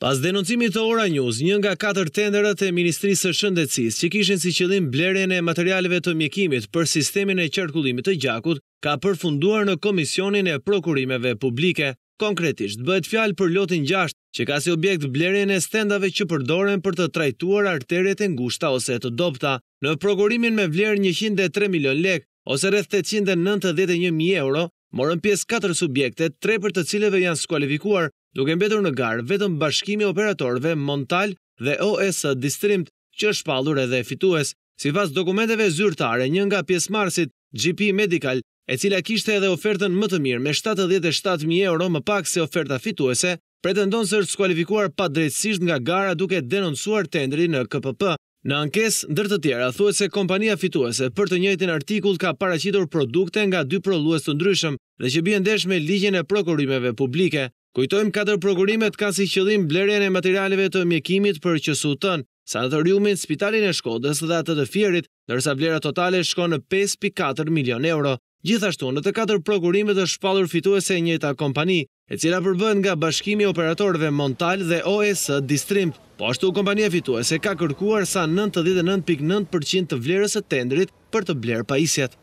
Pas denoncimit të Ora News, një nga 4 tenderët e Ministrisë së Shëndetësisë që kishin si qëllim blerjen e materialeve të mjekimit për sistemin e qarkullimit të gjakut, ka përfunduar në Komisionin e Prokurimeve Publike. Konkretisht, bëhet fjalë për lotin 6, që ka si objekt blerjen e stendave që përdoren për të trajtuar arteret e ngushta ose të dobta. Në prokurimin me vlerë 103 milion lek, ose rreth 891.000 euro, morën pjesë 4 subjekte, 3 për të cileve janë skualifikuar, duke mbetur në garë vetëm bashkimi operatorve Montal dhe OS Distrimt që është palur edhe fitues, si pas dokumenteve zyrtare një nga pjesmarsit GP Medical, e cila kishte edhe ofertën më të mirë me 77.000 euro më pak se oferta fituese, pretendon së është skualifikuar pa drejtsisht nga gara duke denonsuar tendri në KPP. Në ankes, ndër të tjera, thuet se kompania fituese për të njëjtin artikull ka paracitur produkte nga dy prolues të ndryshëm dhe që bjëndesh me ligjen e prokurimeve publike. Kujtojmë katër prokurimet ka si qëllim blerjen e materialeve të mjekimit për që sutën, sanatoriumin, spitalin e shkodës dhe atë të fjerit, nërsa blera totale shko në 5.4 milion euro. Gjithashtu në të katër prokurimet është shpallur fituese e njëta kompani, e cila përbën nga bashkimi operatorve Montal dhe OS Distrimp. Po ashtu kompania fituese ka kërkuar sa 99.9% të vlerës e tendrit për të blerë pajisjet.